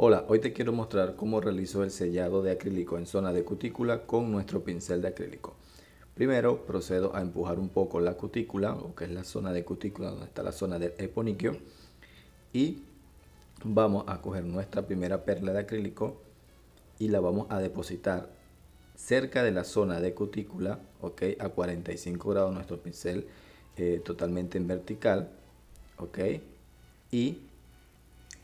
Hola, hoy te quiero mostrar cómo realizo el sellado de acrílico en zona de cutícula con nuestro pincel de acrílico. Primero procedo a empujar un poco la cutícula, o que es la zona de cutícula donde está la zona del eponiquio, y vamos a coger nuestra primera perla de acrílico y la vamos a depositar cerca de la zona de cutícula, ok, a 45 grados nuestro pincel eh, totalmente en vertical, ok, y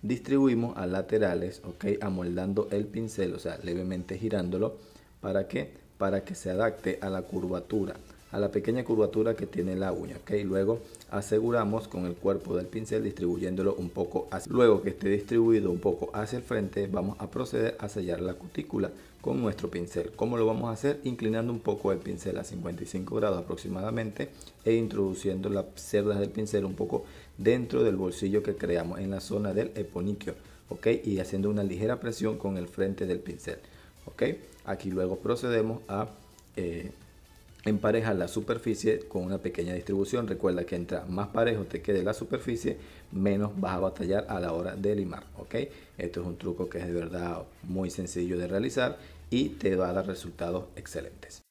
distribuimos a laterales, ok, amoldando el pincel, o sea, levemente girándolo, ¿para qué? Para que se adapte a la curvatura, a la pequeña curvatura que tiene la uña. ¿okay? Luego aseguramos con el cuerpo del pincel distribuyéndolo un poco hacia Luego que esté distribuido un poco hacia el frente vamos a proceder a sellar la cutícula con nuestro pincel. ¿Cómo lo vamos a hacer? Inclinando un poco el pincel a 55 grados aproximadamente e introduciendo las cerdas del pincel un poco dentro del bolsillo que creamos en la zona del eponiquio. ¿ok? Y haciendo una ligera presión con el frente del pincel. ¿ok? Aquí luego procedemos a... Eh, empareja la superficie con una pequeña distribución. Recuerda que entre más parejo te quede la superficie, menos vas a batallar a la hora de limar. ¿ok? Esto es un truco que es de verdad muy sencillo de realizar y te va a dar resultados excelentes.